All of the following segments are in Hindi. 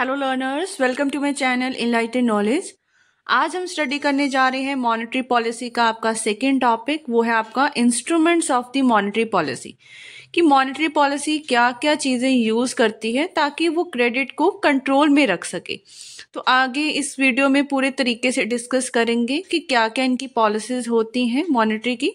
Hello learners welcome to my channel enlightened knowledge आज हम स्टडी करने जा रहे हैं मॉनेटरी पॉलिसी का आपका सेकेंड टॉपिक वो है आपका instruments of the monetary policy कि मॉनेटरी पॉलिसी क्या क्या चीज़ें यूज़ करती है ताकि वो क्रेडिट को कंट्रोल में रख सके तो आगे इस वीडियो में पूरे तरीके से डिस्कस करेंगे कि क्या क्या इनकी पॉलिसीज होती हैं मॉनिटरी की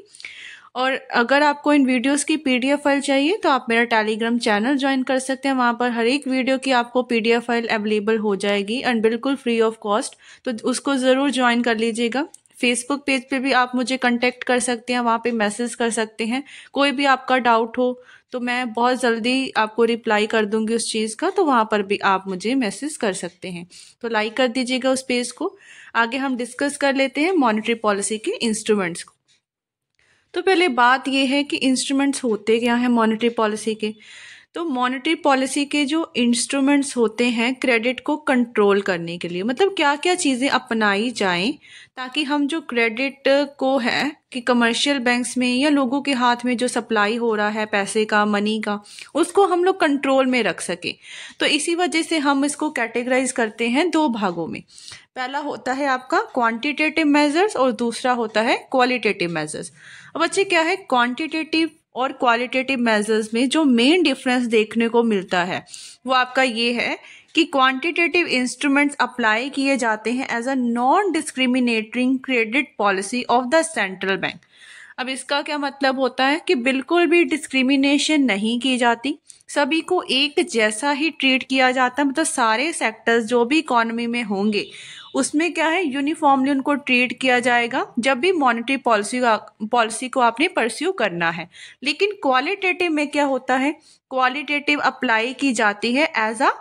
और अगर आपको इन वीडियोस की पीडीएफ फाइल चाहिए तो आप मेरा टेलीग्राम चैनल ज्वाइन कर सकते हैं वहाँ पर हर एक वीडियो की आपको पीडीएफ फाइल अवेलेबल हो जाएगी एंड बिल्कुल फ्री ऑफ कॉस्ट तो उसको ज़रूर ज्वाइन कर लीजिएगा फेसबुक पेज पे भी आप मुझे कांटेक्ट कर सकते हैं वहाँ पे मैसेज कर सकते हैं कोई भी आपका डाउट हो तो मैं बहुत जल्दी आपको रिप्लाई कर दूंगी उस चीज़ का तो वहाँ पर भी आप मुझे मैसेज कर सकते हैं तो लाइक कर दीजिएगा उस पेज को आगे हम डिस्कस कर लेते हैं मॉनिटरी पॉलिसी के इंस्ट्रूमेंट्स को तो पहले बात यह है कि इंस्ट्रूमेंट्स होते क्या हैं मॉनेटरी पॉलिसी के तो मॉनेटरी पॉलिसी के जो इंस्ट्रूमेंट्स होते हैं क्रेडिट को कंट्रोल करने के लिए मतलब क्या क्या चीज़ें अपनाई जाएं ताकि हम जो क्रेडिट को है कि कमर्शियल बैंक्स में या लोगों के हाथ में जो सप्लाई हो रहा है पैसे का मनी का उसको हम लोग कंट्रोल में रख सकें तो इसी वजह से हम इसको कैटेगराइज करते हैं दो भागों में पहला होता है आपका क्वांटिटेटिव मेजर्स और दूसरा होता है क्वालिटेटिव मेजर्स अब बच्चे अच्छा, क्या है क्वांटिटेटिव और क्वालिटेटिव मेजर्स में जो मेन डिफरेंस देखने को मिलता है वो आपका ये है कि क्वांटिटेटिव इंस्ट्रूमेंट्स अप्लाई किए जाते हैं as a non discriminating credit policy of the central bank अब इसका क्या मतलब होता है कि बिल्कुल भी डिस्क्रिमिनेशन नहीं की जाती सभी को एक जैसा ही ट्रीट किया जाता है मतलब सारे सेक्टर्स जो भी इकोनॉमी में होंगे उसमें क्या है यूनिफॉर्मली उनको ट्रीट किया जाएगा जब भी मॉनिटरी पॉलिसी पॉलिसी को आपने परस्यू करना है लेकिन क्वालिटेटिव में क्या होता है क्वालिटेटिव अप्लाई की जाती है as a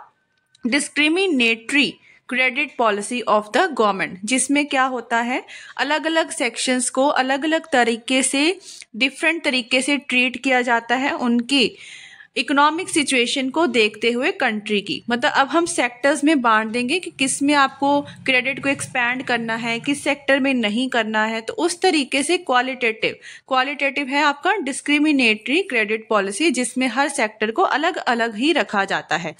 discriminatory credit policy of the government जिसमें क्या होता है अलग अलग सेक्शंस को अलग अलग तरीके से डिफरेंट तरीके से ट्रीट किया जाता है उनकी इकोनॉमिक सिचुएशन को देखते हुए कंट्री की मतलब अब हम सेक्टर्स में बांट देंगे कि किस में आपको क्रेडिट को एक्सपैंड करना है किस सेक्टर में नहीं करना है तो उस तरीके से क्वालिटेटिव क्वालिटेटिव है आपका डिस्क्रिमिनेटरी क्रेडिट पॉलिसी जिसमें हर सेक्टर को अलग अलग ही रखा जाता है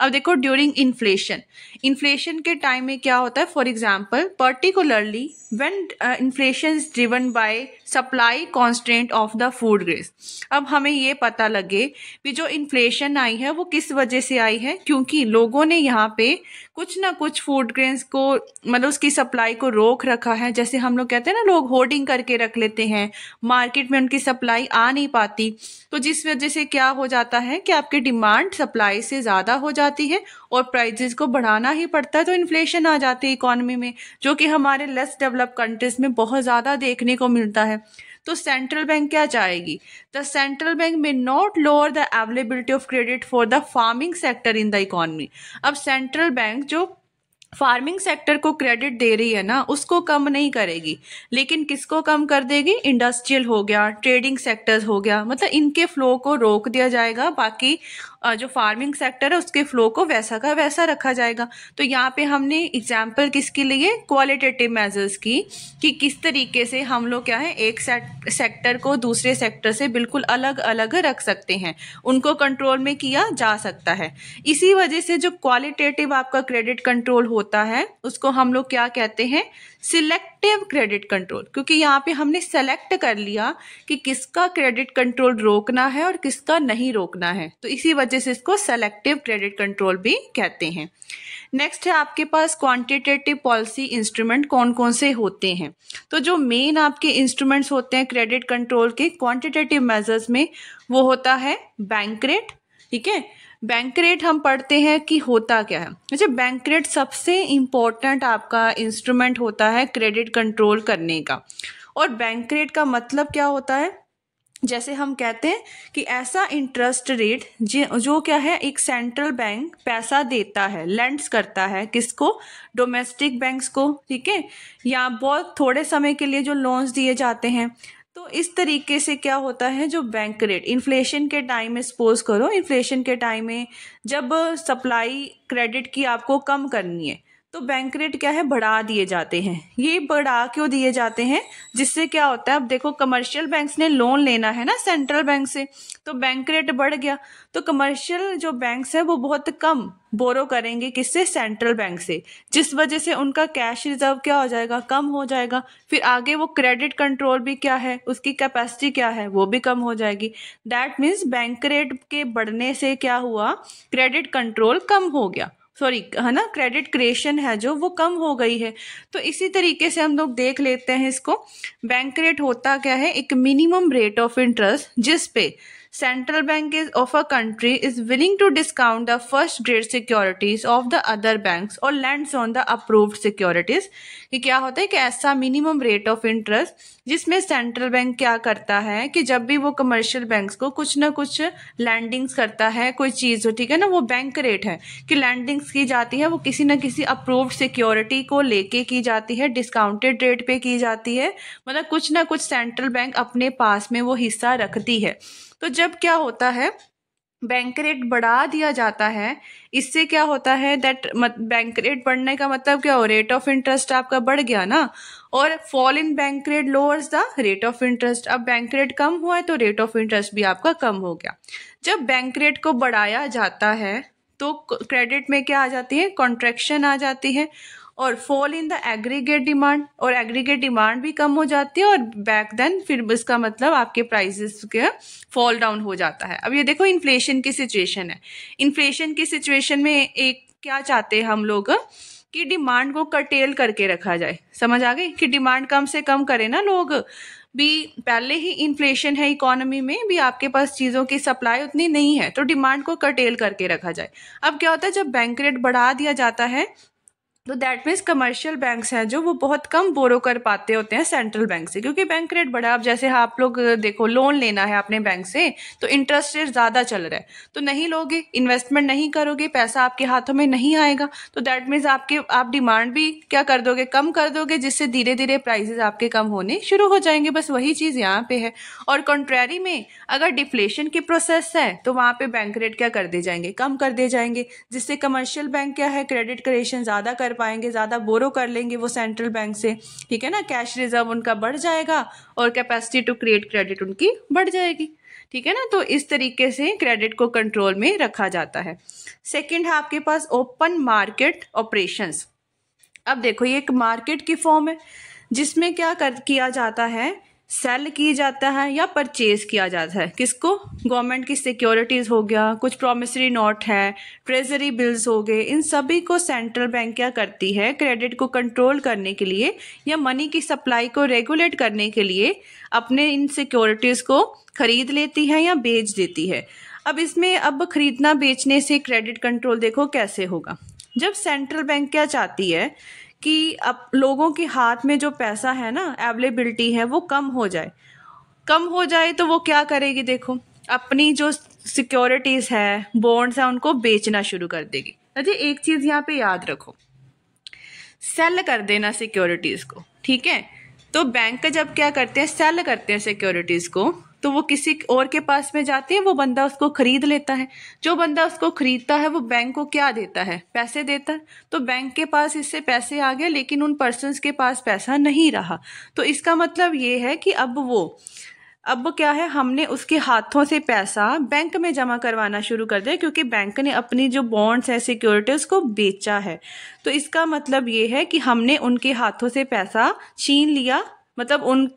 अब देखो ड्यूरिंग इन्फ्लेशन इन्फ्लेशन के टाइम में क्या होता है for example particularly when inflation is driven by supply constant of the food grains अब हमें ये पता लगे कि जो इन्फ्लेशन आई है वो किस वजह से आई है क्योंकि लोगों ने यहाँ पे कुछ ना कुछ फूड ग्रेन्स को मतलब उसकी सप्लाई को रोक रखा है जैसे हम लोग कहते हैं ना लोग होर्डिंग करके रख लेते हैं मार्केट में उनकी सप्लाई आ नहीं पाती तो जिस वजह से क्या हो जाता है कि आपकी डिमांड सप्लाई से ज़्यादा हो जाती है और प्राइजेस को बढ़ाना ही पड़ता है तो इन्फ्लेशन आ जाती है इकोनॉमी में जो कि हमारे लेस डेवलप कंट्रीज में बहुत ज़्यादा देखने को मिलता है तो सेंट्रल बैंक क्या चाहेगी the central bank may not lower the availability of credit for the farming sector in the economy अब सेंट्रल बैंक जो फार्मिंग सेक्टर को क्रेडिट दे रही है ना उसको कम नहीं करेगी लेकिन किसको कम कर देगी इंडस्ट्रियल हो गया ट्रेडिंग सेक्टर्स हो गया मतलब इनके फ्लो को रोक दिया जाएगा बाकी जो फार्मिंग सेक्टर है उसके फ्लो को वैसा का वैसा रखा जाएगा तो यहाँ पे हमने एग्जाम्पल किसके लिए क्वालिटेटिव मेजर्स की कि किस तरीके से हम लोग क्या है एक सेक्टर को दूसरे सेक्टर से बिल्कुल अलग अलग रख सकते हैं उनको कंट्रोल में किया जा सकता है इसी वजह से जो क्वालिटेटिव आपका क्रेडिट कंट्रोल होता है उसको हम लोग क्या कहते हैं सिलेक्ट एक्टिव क्रेडिट कंट्रोल क्योंकि यहाँ पे हमने सेलेक्ट कर लिया कि किसका क्रेडिट कंट्रोल रोकना है और किसका नहीं रोकना है तो इसी वजह से इसको सेलेक्टिव क्रेडिट कंट्रोल भी कहते हैं नेक्स्ट है आपके पास क्वांटिटेटिव पॉलिसी इंस्ट्रूमेंट कौन कौन से होते हैं तो जो मेन आपके इंस्ट्रूमेंट्स होते हैं क्रेडिट कंट्रोल के क्वांटिटेटिव मेजर्स में वो होता है बैंक रेट ठीक है बैंक रेट हम पढ़ते हैं कि होता क्या है अच्छा बैंक सबसे इम्पोर्टेंट आपका इंस्ट्रूमेंट होता है क्रेडिट कंट्रोल करने का और बैंक रेट का मतलब क्या होता है जैसे हम कहते हैं कि ऐसा इंटरेस्ट रेट जो क्या है एक सेंट्रल बैंक पैसा देता है लेंड्स करता है किसको डोमेस्टिक बैंक्स को ठीक है या बहुत थोड़े समय के लिए जो लोन्स दिए जाते हैं तो इस तरीके से क्या होता है जो बैंक रेट इन्फ्लेशन के टाइम में सपोज करो इन्फ्लेशन के टाइम में जब सप्लाई क्रेडिट की आपको कम करनी है तो बैंक रेट क्या है बढ़ा दिए जाते हैं ये बढ़ा क्यों दिए जाते हैं जिससे क्या होता है अब देखो कमर्शियल बैंक्स ने लोन लेना है ना सेंट्रल बैंक से तो बैंक रेट बढ़ गया तो कमर्शियल जो बैंक्स है वो बहुत कम बोरो करेंगे किससे सेंट्रल बैंक से जिस वजह से उनका कैश रिजर्व क्या हो जाएगा कम हो जाएगा फिर आगे वो क्रेडिट कंट्रोल भी क्या है उसकी कैपेसिटी क्या है वो भी कम हो जाएगी दैट मीन्स बैंक रेट के बढ़ने से क्या हुआ क्रेडिट कंट्रोल कम हो गया सॉरी है ना क्रेडिट क्रिएशन है जो वो कम हो गई है तो इसी तरीके से हम लोग देख लेते हैं इसको बैंक रेट होता क्या है एक मिनिमम रेट ऑफ इंटरेस्ट जिस पे central bank is of a country is willing to discount the first grade securities of the other bank और lend on the approved securities कि क्या होता है कि ऐसा मिनिमम रेट ऑफ इंटरेस्ट जिसमें सेंट्रल बैंक क्या करता है कि जब भी वो कमर्शियल बैंक को कुछ ना कुछ लैंडिंग्स करता है कोई चीज़ हो ठीक है ना वो बैंक रेट है कि लैंडिंग्स की जाती है वो किसी ना किसी अप्रूव्ड सिक्योरिटी को लेके की जाती है डिस्काउंटेड रेट पे की जाती है मतलब कुछ ना कुछ सेंट्रल बैंक अपने पास में वो हिस्सा रखती है तो जब क्या होता है बैंक रेट बढ़ा दिया जाता है इससे क्या होता है दैट बैंक रेट बढ़ने का मतलब क्या हो रेट ऑफ इंटरेस्ट आपका बढ़ गया ना और fall in bank rate lowers the rate of interest अब बैंक रेट कम हुआ है तो रेट ऑफ इंटरेस्ट भी आपका कम हो गया जब बैंक रेट को बढ़ाया जाता है तो क्रेडिट में क्या आ जाती है कॉन्ट्रेक्शन आ जाती है और fall in the aggregate demand और एग्रीगेट डिमांड भी कम हो जाती है और बैक देन फिर इसका मतलब आपके प्राइसेस के फॉल डाउन हो जाता है अब ये देखो इन्फ्लेशन की सिचुएशन है इन्फ्लेशन की सिचुएशन में एक क्या चाहते हैं हम लोग कि डिमांड को कटेल करके रखा जाए समझ आ गई कि डिमांड कम से कम करें ना लोग भी पहले ही इन्फ्लेशन है इकोनॉमी में भी आपके पास चीज़ों की सप्लाई उतनी नहीं है तो डिमांड को कटेल करके रखा जाए अब क्या होता है जब बैंक रेट बढ़ा दिया जाता है तो दैट मीन्स कमर्शियल बैंक्स हैं जो वो बहुत कम बोरो कर पाते होते हैं सेंट्रल बैंक से क्योंकि बैंक रेट बढ़ा अब जैसे हाँ आप लोग देखो लोन लेना है अपने बैंक से तो इंटरेस्ट रेट ज़्यादा चल रहा है तो नहीं लोगे इन्वेस्टमेंट नहीं करोगे पैसा आपके हाथों में नहीं आएगा तो दैट मीन्स आपके आप डिमांड भी क्या कर दोगे कम कर दोगे जिससे धीरे धीरे प्राइजेज आपके कम होने शुरू हो जाएंगे बस वही चीज़ यहाँ पर है और कॉन्ट्रेरी में अगर डिफ्लेशन की प्रोसेस है तो वहाँ पर बैंक रेट क्या कर दे जाएंगे कम कर दे जाएंगे जिससे कमर्शियल बैंक क्या है क्रेडिट क्रिएशन ज़्यादा कर पाएंगे ज़्यादा बोरो कर लेंगे वो सेंट्रल बैंक से ठीक है ना कैश रिजर्व उनका बढ़ जाएगा और कैपेसिटी टू क्रिएट क्रेडिट उनकी बढ़ जाएगी ठीक है ना तो इस तरीके से क्रेडिट को कंट्रोल में रखा जाता है सेकेंड है आपके पास ओपन मार्केट ऑपरेशंस अब देखो ये एक मार्केट की फॉर्म है जिसमें क्या कर किया जाता है सेल की जाता है या परचेज किया जाता है किसको गवर्नमेंट की सिक्योरिटीज़ हो गया कुछ प्रोमिसरी नोट है ट्रेजरी बिल्स हो गए इन सभी को सेंट्रल बैंक क्या करती है क्रेडिट को कंट्रोल करने के लिए या मनी की सप्लाई को रेगुलेट करने के लिए अपने इन सिक्योरिटीज़ को खरीद लेती है या बेच देती है अब इसमें अब खरीदना बेचने से क्रेडिट कंट्रोल देखो कैसे होगा जब सेंट्रल बैंक क्या चाहती है कि अब लोगों के हाथ में जो पैसा है ना अवेलेबिलिटी है वो कम हो जाए कम हो जाए तो वो क्या करेगी देखो अपनी जो सिक्योरिटीज़ है बॉन्ड्स है उनको बेचना शुरू कर देगी अच्छा एक चीज़ यहाँ पे याद रखो सेल कर देना सिक्योरिटीज़ को ठीक है तो बैंक जब क्या करते हैं सेल करते हैं सिक्योरिटीज़ को तो वो किसी और के पास में जाते हैं वो बंदा उसको खरीद लेता है जो बंदा उसको खरीदता है वो बैंक को क्या देता है पैसे देता है तो बैंक के पास इससे पैसे आ गए लेकिन उन पर्सन के पास पैसा नहीं रहा तो इसका मतलब ये है कि अब वो अब क्या है हमने उसके हाथों से पैसा बैंक में जमा करवाना शुरू कर दिया क्योंकि बैंक ने अपनी जो बॉन्ड्स है सिक्योरिटीज को बेचा है तो इसका मतलब ये है कि हमने उनके हाथों से पैसा छीन लिया मतलब उन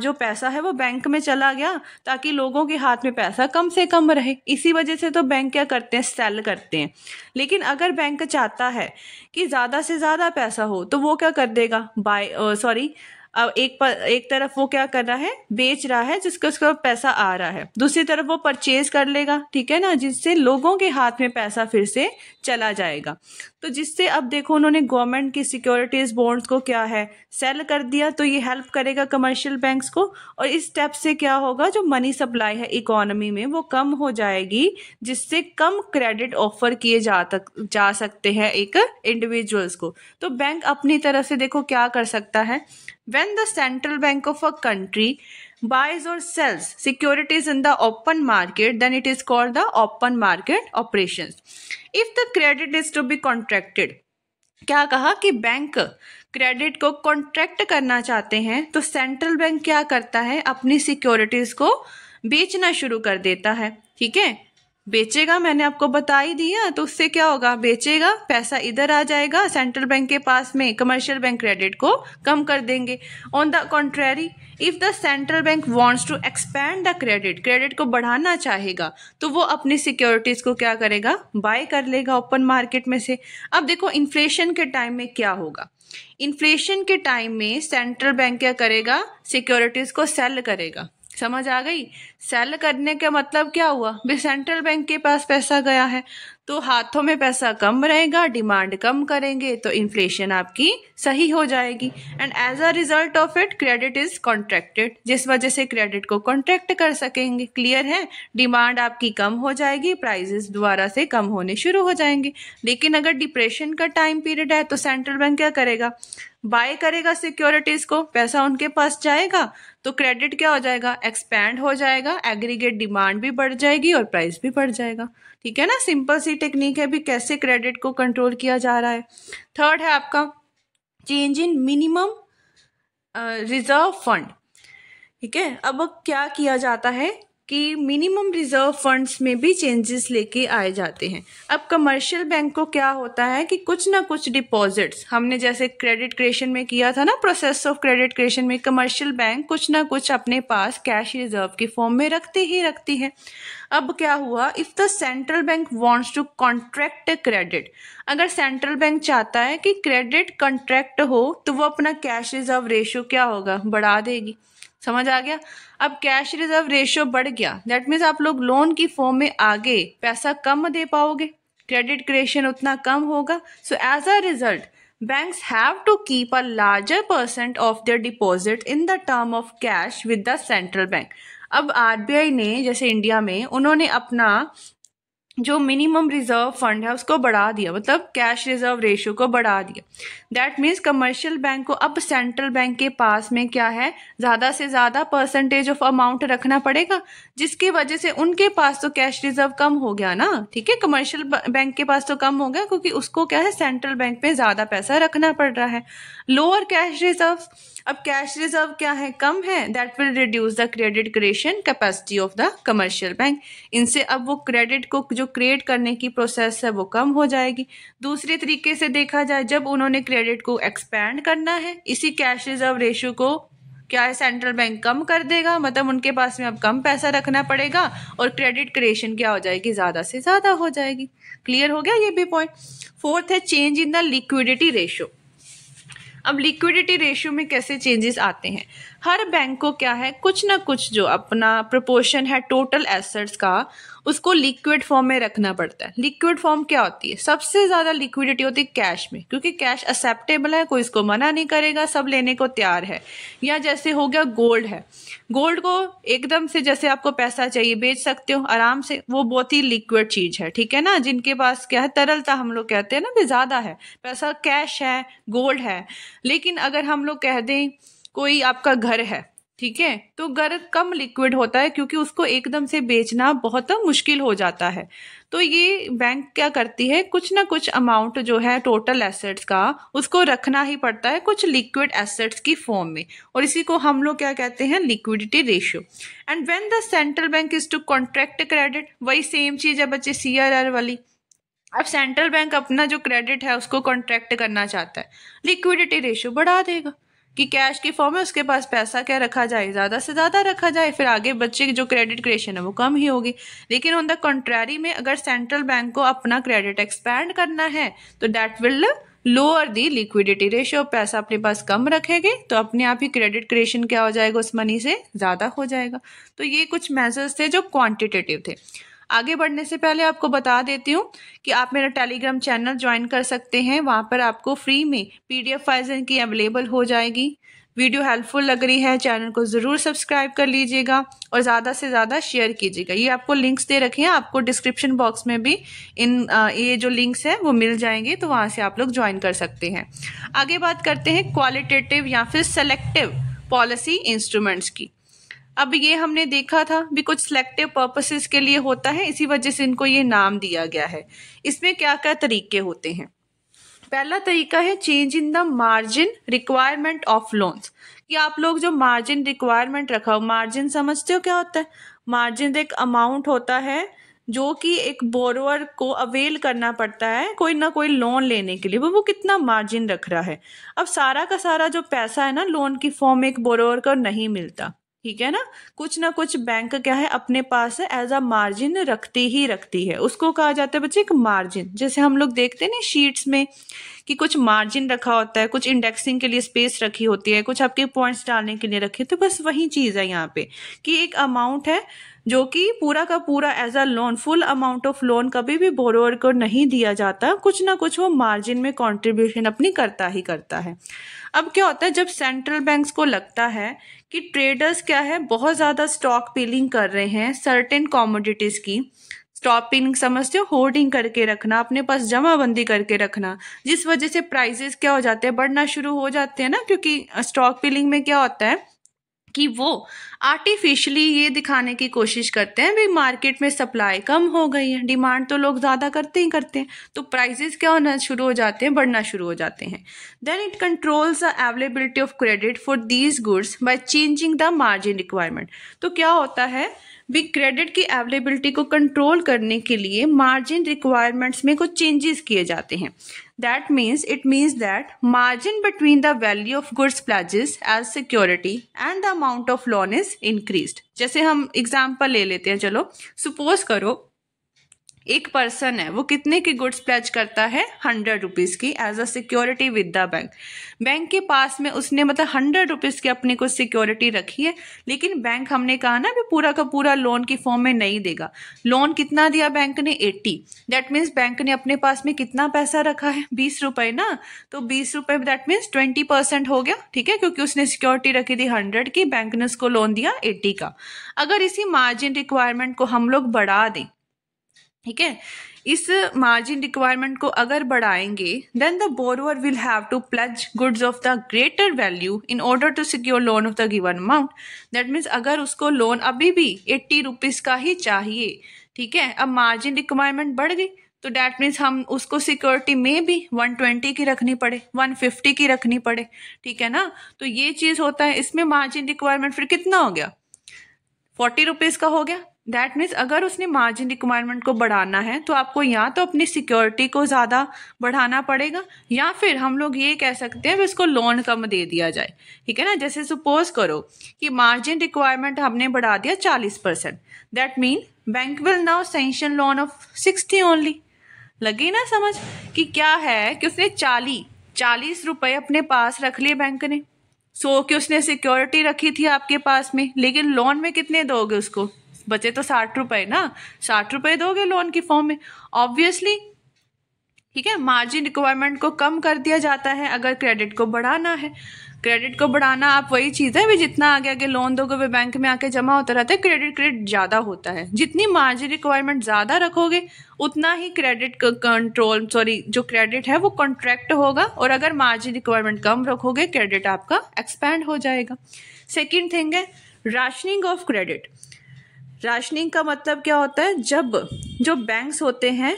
जो पैसा है वो बैंक में चला गया ताकि लोगों के हाथ में पैसा कम से कम रहे इसी वजह से तो बैंक क्या करते हैं सेल करते हैं लेकिन अगर बैंक चाहता है कि ज़्यादा से ज़्यादा पैसा हो तो वो क्या कर देगा बाय सॉरी अब एक पर, एक तरफ वो क्या कर रहा है बेच रहा है जिसका उसका पैसा आ रहा है दूसरी तरफ वो परचेज कर लेगा ठीक है ना जिससे लोगों के हाथ में पैसा फिर से चला जाएगा तो जिससे अब देखो उन्होंने गवर्नमेंट की सिक्योरिटीज बॉन्ड्स को क्या है सेल कर दिया तो ये हेल्प करेगा कमर्शियल बैंक्स को और इस स्टेप से क्या होगा जो मनी सप्लाई है इकोनॉमी में वो कम हो जाएगी जिससे कम क्रेडिट ऑफर किए जा तक जा सकते हैं एक इंडिविजुअल्स को तो बैंक अपनी तरफ से देखो क्या कर सकता है When the central bank of a country buys or sells securities in the open market, then it is called the open market operations. If the credit is to be contracted, क्या कहा कि बैंक क्रेडिट को कॉन्ट्रैक्ट करना चाहते हैं तो सेंट्रल बैंक क्या करता है अपनी सिक्योरिटीज को बेचना शुरू कर देता है ठीक है बेचेगा मैंने आपको बता ही दिया तो उससे क्या होगा बेचेगा पैसा इधर आ जाएगा सेंट्रल बैंक के पास में कमर्शियल बैंक क्रेडिट को कम कर देंगे on the contrary if the central bank wants to expand the credit credit को बढ़ाना चाहेगा तो वो अपनी सिक्योरिटीज़ को क्या करेगा बाय कर लेगा ओपन मार्केट में से अब देखो इन्फ्लेशन के टाइम में क्या होगा इन्फ्लेशन के टाइम में सेंट्रल बैंक क्या करेगा सिक्योरिटीज़ को सेल करेगा समझ आ गई सेल करने का मतलब क्या हुआ भाई सेंट्रल बैंक के पास पैसा गया है तो हाथों में पैसा कम रहेगा डिमांड कम करेंगे तो इन्फ्लेशन आपकी सही हो जाएगी and as a result of it credit is contracted जिस वजह से क्रेडिट को कॉन्ट्रैक्ट कर सकेंगे क्लियर है डिमांड आपकी कम हो जाएगी प्राइजेस दोबारा से कम होने शुरू हो जाएंगे लेकिन अगर डिप्रेशन का टाइम पीरियड है तो सेंट्रल बैंक क्या करेगा बाय करेगा सिक्योरिटीज को पैसा उनके पास जाएगा तो क्रेडिट क्या हो जाएगा एक्सपैंड हो जाएगा एग्रीगेट डिमांड भी बढ़ जाएगी और प्राइस भी बढ़ जाएगा ठीक है ना सिंपल सी टेक्निक है भी कैसे क्रेडिट को कंट्रोल किया जा रहा है थर्ड है आपका change in minimum reserve fund ठीक है अब क्या किया जाता है कि मिनिमम रिजर्व फंड्स में भी चेंजेस लेके आए जाते हैं अब कमर्शियल बैंक को क्या होता है कि कुछ ना कुछ डिपॉजिट्स हमने जैसे क्रेडिट क्रिएशन में किया था ना प्रोसेस ऑफ क्रेडिट क्रिएशन में कमर्शियल बैंक कुछ ना कुछ अपने पास कैश रिजर्व के फॉर्म में रखते ही रखती है अब क्या हुआ if the central bank wants to contract credit अगर सेंट्रल बैंक चाहता है कि क्रेडिट कॉन्ट्रैक्ट हो तो वो अपना कैश रिजर्व रेशियो क्या होगा बढ़ा देगी समझ आ गया अब कैश रिजर्व रेशियो बढ़ गया दैट मीन्स आप लोग लोन की फॉर्म में आगे पैसा कम दे पाओगे क्रेडिट क्रिएशन उतना कम होगा so as a result banks have to keep a larger percent of their deposit in the term of cash with the central bank अब आरबीआई ने जैसे इंडिया में उन्होंने अपना जो मिनिमम रिजर्व फंड है उसको बढ़ा दिया मतलब कैश रिजर्व रेशियो को बढ़ा दिया दैट मीन्स कमर्शियल बैंक को अब सेंट्रल बैंक के पास में क्या है ज़्यादा से ज़्यादा परसेंटेज ऑफ अमाउंट रखना पड़ेगा जिसकी वजह से उनके पास तो कैश रिजर्व कम हो गया ना ठीक है कमर्शियल बैंक के पास तो कम हो गया क्योंकि उसको क्या है सेंट्रल बैंक में ज्यादा पैसा रखना पड़ रहा है लोअर कैश रिजर्व अब कैश रिजर्व क्या है कम है that will reduce the credit creation capacity of the commercial bank इनसे अब वो क्रेडिट को जो क्रिएट करने की प्रोसेस है वो कम हो जाएगी दूसरे तरीके से देखा जाए जब उन्होंने क्रेडिट को एक्सपैंड करना है इसी कैश रिजर्व रेशियो को क्या सेंट्रल बैंक कम कर देगा मतलब उनके पास में अब कम पैसा रखना पड़ेगा और क्रेडिट क्रिएशन क्या हो जाएगी ज़्यादा से ज़्यादा हो जाएगी क्लियर हो गया ये भी पॉइंट फोर्थ है change in the liquidity ratio अब लिक्विडिटी रेशियो में कैसे चेंजेस आते हैं हर बैंक को क्या है कुछ ना कुछ जो अपना प्रपोर्शन है टोटल एसेट्स का उसको लिक्विड फॉर्म में रखना पड़ता है लिक्विड फॉर्म क्या होती है सबसे ज़्यादा लिक्विडिटी होती है कैश में क्योंकि कैश एक्सेप्टेबल है कोई इसको मना नहीं करेगा सब लेने को तैयार है या जैसे हो गया गोल्ड है गोल्ड को एकदम से जैसे आपको पैसा चाहिए बेच सकते हो आराम से वो बहुत ही लिक्विड चीज़ है ठीक है ना जिनके पास क्या है तरलता हम लोग कहते हैं ना भी ज़्यादा है पैसा कैश है गोल्ड है लेकिन अगर हम लोग कह दें कोई आपका घर है ठीक है तो घर कम लिक्विड होता है क्योंकि उसको एकदम से बेचना बहुत मुश्किल हो जाता है तो ये बैंक क्या करती है कुछ ना कुछ अमाउंट जो है टोटल एसेट्स का उसको रखना ही पड़ता है कुछ लिक्विड एसेट्स की फॉर्म में और इसी को हम लोग क्या कहते हैं liquidity ratio and when the central bank is to contract credit वही सेम चीज़ है बच्चे सी वाली अब सेंट्रल बैंक अपना जो क्रेडिट है उसको कॉन्ट्रैक्ट करना चाहता है लिक्विडिटी रेशियो बढ़ा देगा कि कैश की फॉर्म है उसके पास पैसा क्या रखा जाए ज़्यादा से ज़्यादा रखा जाए फिर आगे बच्चे की जो क्रेडिट क्रिएशन है वो कम ही होगी लेकिन ऑन द कंट्रेरी में अगर सेंट्रल बैंक को अपना क्रेडिट एक्सपैंड करना है तो that will lower the liquidity ratio पैसा अपने पास कम रखेंगे तो अपने आप ही क्रेडिट क्रिएशन क्या हो जाएगा उस मनी से ज़्यादा हो जाएगा तो ये कुछ मेजर्स थे जो क्वान्टिटेटिव थे आगे बढ़ने से पहले आपको बता देती हूँ कि आप मेरा टेलीग्राम चैनल ज्वाइन कर सकते हैं वहाँ पर आपको फ्री में पीडीएफ फाइल्स इनकी अवेलेबल हो जाएगी वीडियो हेल्पफुल लग रही है चैनल को ज़रूर सब्सक्राइब कर लीजिएगा और ज़्यादा से ज़्यादा शेयर कीजिएगा ये आपको लिंक्स दे रखे हैं आपको डिस्क्रिप्शन बॉक्स में भी इन ये जो लिंक्स हैं वो मिल जाएंगे तो वहाँ से आप लोग ज्वाइन कर सकते हैं आगे बात करते हैं क्वालिटेटिव या फिर सेलेक्टिव पॉलिसी इंस्ट्रूमेंट्स की अब ये हमने देखा था भी कुछ सिलेक्टिव पर्पसेस के लिए होता है इसी वजह से इनको ये नाम दिया गया है इसमें क्या क्या तरीके होते हैं पहला तरीका है change in the margin requirement of loans कि आप लोग जो मार्जिन रिक्वायरमेंट रखा हो मार्जिन समझते हो क्या होता है मार्जिन एक अमाउंट होता है जो कि एक बोरोअर को अवेल करना पड़ता है कोई ना कोई लोन लेने के लिए वो वो कितना मार्जिन रख रहा है अब सारा का सारा जो पैसा है ना लोन की फॉर्म एक बोरोअर को नहीं मिलता ठीक है ना कुछ ना कुछ बैंक क्या है अपने पास एज अ मार्जिन रखती ही रखती है उसको कहा जाता है बच्चे एक मार्जिन जैसे हम लोग देखते हैं ना शीट्स में कि कुछ मार्जिन रखा होता है कुछ इंडेक्सिंग के लिए स्पेस रखी होती है कुछ आपके पॉइंट्स डालने के लिए रखे तो बस वही चीज़ है यहाँ पे कि एक अमाउंट है जो कि पूरा का पूरा as a loan full amount of loan कभी भी बोरोअर को नहीं दिया जाता कुछ ना कुछ वो मार्जिन में कंट्रीब्यूशन अपनी करता ही करता है अब क्या होता है जब सेंट्रल बैंक्स को लगता है कि ट्रेडर्स क्या है बहुत ज़्यादा स्टॉक पीलिंग कर रहे हैं सर्टेन कॉमोडिटीज़ की स्टॉपिंग समझते हो होल्डिंग करके रखना अपने पास जमाबंदी करके रखना जिस वजह से प्राइजेस क्या हो जाते हैं बढ़ना शुरू हो जाते हैं ना क्योंकि स्टॉक पिलिंग में क्या होता है कि वो आर्टिफिशली ये दिखाने की कोशिश करते हैं भाई मार्केट में सप्लाई कम हो गई है डिमांड तो लोग ज़्यादा करते ही करते हैं तो प्राइसेस क्या होना शुरू हो जाते हैं बढ़ना शुरू हो जाते हैं then it controls the availability of credit for these goods by changing the margin requirement तो क्या होता है भी क्रेडिट की अवेलेबिलिटी को कंट्रोल करने के लिए मार्जिन रिक्वायरमेंट्स में कुछ चेंजेस किए जाते हैं that means it means that margin between the value of goods pledges as security and the amount of loan is increase जैसे हम एग्जाम्पल ले लेते हैं चलो सपोज करो एक पर्सन है वो कितने की गुड्स प्लेज करता है हंड्रेड रुपीज़ की as a security with the bank bank के पास में उसने मतलब हंड्रेड रुपीज़ की अपनी कुछ सिक्योरिटी रखी है लेकिन बैंक हमने कहा ना भी पूरा का पूरा लोन की फॉर्म में नहीं देगा लोन कितना दिया बैंक ने एट्टी दैट मीन्स बैंक ने अपने पास में कितना पैसा रखा है बीस रुपए ना तो बीस रुपए दैट मीन्स ट्वेंटी परसेंट हो गया ठीक है क्योंकि उसने सिक्योरिटी रखी थी हंड्रेड की बैंक ने उसको लोन दिया एट्टी का अगर इसी मार्जिन रिक्वायरमेंट को हम लोग बढ़ा दें ठीक है इस मार्जिन रिक्वायरमेंट को अगर बढ़ाएंगे then the borrower will have to pledge goods of the greater value in order to secure loan of the given amount that means अगर उसको लोन अभी भी एट्टी रुपीज़ का ही चाहिए ठीक है अब मार्जिन रिक्वायरमेंट बढ़ गई तो डैट मीन्स हम उसको सिक्योरिटी में भी 120 की रखनी पड़े 150 की रखनी पड़े ठीक है ना तो ये चीज़ होता है इसमें मार्जिन रिक्वायरमेंट फिर कितना हो गया फोर्टी रुपीज़ का हो गया दैट मीन्स अगर उसने मार्जिन रिक्वायरमेंट को बढ़ाना है तो आपको या तो अपनी सिक्योरिटी को ज़्यादा बढ़ाना पड़ेगा या फिर हम लोग ये कह सकते हैं इसको लोन कम दे दिया जाए ठीक है ना जैसे सपोज करो कि मार्जिन रिक्वायरमेंट हमने बढ़ा दिया चालीस percent that mean bank will now sanction loan of sixty only लगी ना समझ कि क्या है कि उसने चालीस चालीस रुपये अपने पास रख लिए बैंक ने सो so, कि उसने सिक्योरिटी रखी थी आपके पास में लेकिन लोन में कितने दोगे उसको बचे तो साठ रुपए ना साठ रुपए दोगे लोन की फॉर्म में ऑब्वियसली ठीक है मार्जिन रिक्वायरमेंट को कम कर दिया जाता है अगर क्रेडिट को बढ़ाना है क्रेडिट को बढ़ाना आप वही चीज़ है भी जितना आगे आगे लोन दोगे वे बैंक में आके जमा होता रहता है क्रेडिट क्रेडिट ज़्यादा होता है जितनी मार्जिन रिक्वायरमेंट ज़्यादा रखोगे उतना ही क्रेडिट कंट्रोल सॉरी जो क्रेडिट है वो कॉन्ट्रैक्ट होगा और अगर मार्जिन रिक्वायरमेंट कम रखोगे क्रेडिट आपका एक्सपैंड हो जाएगा सेकेंड थिंग है राशनिंग ऑफ क्रेडिट राशनिंग का मतलब क्या होता है जब जो बैंक्स होते हैं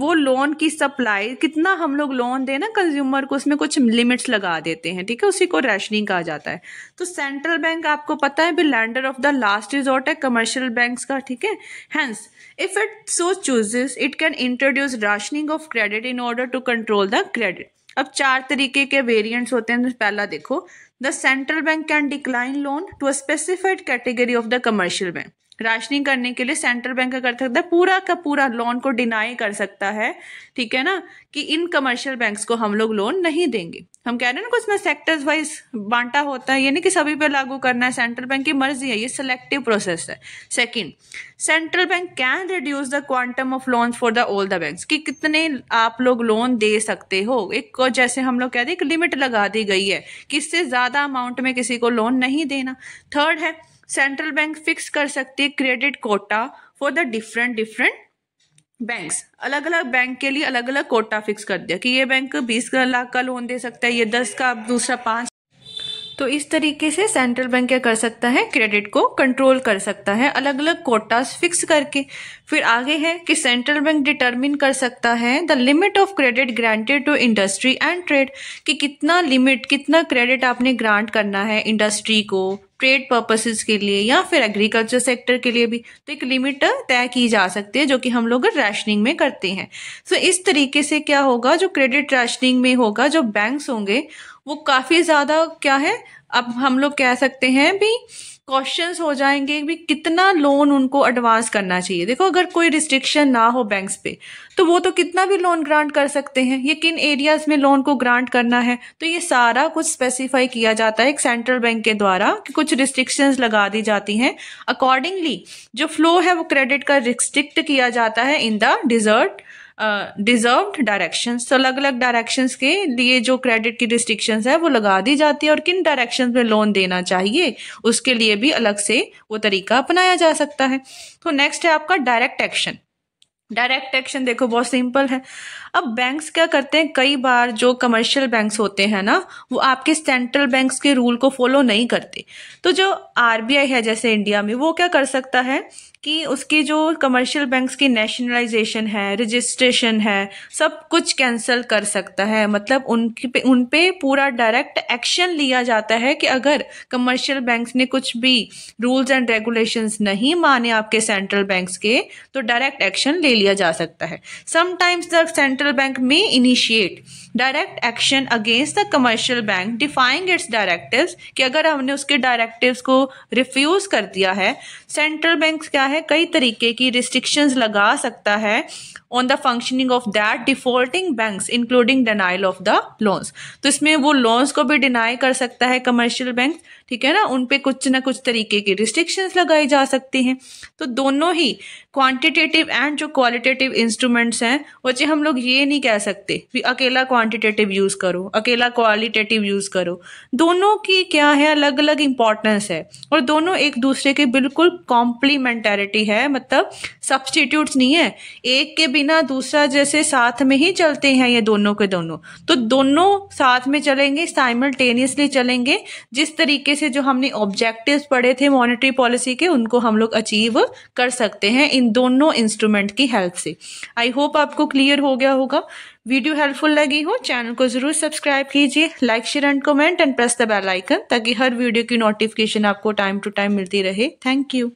वो लोन की सप्लाई कितना हम लोग लोन दें ना कंज्यूमर को उसमें कुछ लिमिट्स लगा देते हैं ठीक है उसी को रैशनिंग कहा जाता है तो सेंट्रल बैंक आपको पता है भी lender of the last resort है कमर्शियल बैंक्स का ठीक है hence if it so chooses it can introduce rationing of credit in order to control the credit अब चार तरीके के वेरियंट्स होते हैं पहला देखो the central bank can decline loan to a specified category of the commercial bank rationing करने के लिए सेंट्रल बैंक क्या कर सकता है पूरा का पूरा लोन को डिनाई कर सकता है ठीक है ना कि इन कमर्शियल बैंक्स को हम लोग लोन नहीं देंगे हम कह रहे हैं ना कुछ ना सेक्टर्स वाइज बांटा होता है ये नहीं कि सभी पे लागू करना है सेंट्रल बैंक की मर्जी है ये सिलेक्टिव प्रोसेस है second central bank can reduce the quantum of loan for the all the bank कि कितने आप लोग लोन दे सकते हो एक को जैसे हम लोग रहे हैं एक लिमिट लगा दी गई है कि ज़्यादा अमाउंट में किसी को लोन नहीं देना थर्ड है सेंट्रल बैंक फिक्स कर सकती है credit quota for the different different bank अलग अलग बैंक के लिए अलग अलग कोटा फिक्स कर दिया कि ये बैंक बीस लाख का लोन दे सकता है ये दस का दूसरा पांच तो इस तरीके से सेंट्रल बैंक क्या कर सकता है क्रेडिट को कंट्रोल कर सकता है अलग अलग कोटास फिक्स करके फिर आगे है कि सेंट्रल बैंक डिटरमिन कर सकता है the limit of credit granted to industry and trade कि कितना लिमिट कितना क्रेडिट आपने ग्रांट करना है इंडस्ट्री को ट्रेड पर्पसेस के लिए या फिर एग्रीकल्चर सेक्टर के लिए भी तो एक लिमिट तय की जा सकती है जो कि हम लोग रैशनिंग में करते हैं सो तो so, इस तरीके से क्या होगा जो क्रेडिट रैशनिंग में होगा जो बैंक्स होंगे वो काफ़ी ज़्यादा क्या है अब हम लोग कह सकते हैं भी क्वेश्चंस हो जाएंगे भी कितना लोन उनको एडवांस करना चाहिए देखो अगर कोई रिस्ट्रिक्शन ना हो बैंक्स पे तो वो तो कितना भी लोन ग्रांट कर सकते हैं ये किन एरियाज में लोन को ग्रांट करना है तो ये सारा कुछ स्पेसिफाई किया जाता है एक सेंट्रल बैंक के द्वारा कि कुछ रिस्ट्रिक्शंस लगा दी जाती हैं अकॉर्डिंगली जो फ्लो है वो क्रेडिट का रिस्ट्रिक्ट किया जाता है in the desert deserved direction तो अलग अलग डायरेक्शंस के लिए जो क्रेडिट की रिस्ट्रिक्शंस है वो लगा दी जाती है और किन डायरेक्शंस में लोन देना चाहिए उसके लिए भी अलग से वो तरीका अपनाया जा सकता है तो नेक्स्ट है आपका डायरेक्ट एक्शन डायरेक्ट एक्शन देखो बहुत सिंपल है अब बैंक्स क्या करते हैं कई बार जो कमर्शियल बैंक्स होते हैं ना वो आपके सेंट्रल बैंक्स के रूल को फॉलो नहीं करते तो जो आरबीआई है जैसे इंडिया में वो क्या कर सकता है कि उसके जो कमर्शियल बैंक्स की नेशनलाइजेशन है रजिस्ट्रेशन है सब कुछ कैंसिल कर सकता है मतलब उनके पे उन पे पूरा डायरेक्ट एक्शन लिया जाता है कि अगर कमर्शियल बैंक्स ने कुछ भी रूल्स एंड रेगुलेशंस नहीं माने आपके सेंट्रल बैंक्स के तो डायरेक्ट एक्शन ले लिया जा सकता है sometimes the central bank may initiate direct action against the commercial bank defying its directives कि अगर हमने उसके डायरेक्टिव्स को रिफ्यूज कर दिया है सेंट्रल बैंक क्या है है कई तरीके की रिस्ट्रिक्शंस लगा सकता है on the functioning of that defaulting banks including denial of the loans तो इसमें वो लोन्स को भी डिनाई कर सकता है कमर्शियल बैंक ठीक है ना उन पे कुछ ना कुछ तरीके की रिस्ट्रिक्शंस लगाए जा सकते हैं तो दोनों ही क्वांटिटेटिव एंड जो क्वालिटेटिव इंस्ट्रूमेंट्स हैं वो चाहे हम लोग ये नहीं कह सकते कि अकेला क्वांटिटेटिव यूज़ करो अकेला क्वालिटेटिव यूज़ करो दोनों की क्या है अलग अलग इंपॉर्टेंस है और दोनों एक दूसरे के बिल्कुल कॉम्प्लीमेंटेरिटी है मतलब सब्सटीट्यूट नहीं है एक के बिना दूसरा जैसे साथ में ही चलते हैं ये दोनों के दोनों तो दोनों साथ में चलेंगे साइमल्टेनियसली चलेंगे जिस तरीके से जो हमने ऑब्जेक्टिव्स पढ़े थे मॉनेटरी पॉलिसी के उनको हम लोग अचीव कर सकते हैं इन दोनों इंस्ट्रूमेंट की हेल्प से आई होप आपको क्लियर हो गया होगा वीडियो हेल्पफुल लगी हो चैनल को जरूर सब्सक्राइब कीजिए like share and comment and press the bell icon ताकि हर वीडियो की नोटिफिकेशन आपको टाइम टू टाइम मिलती रहे थैंक यू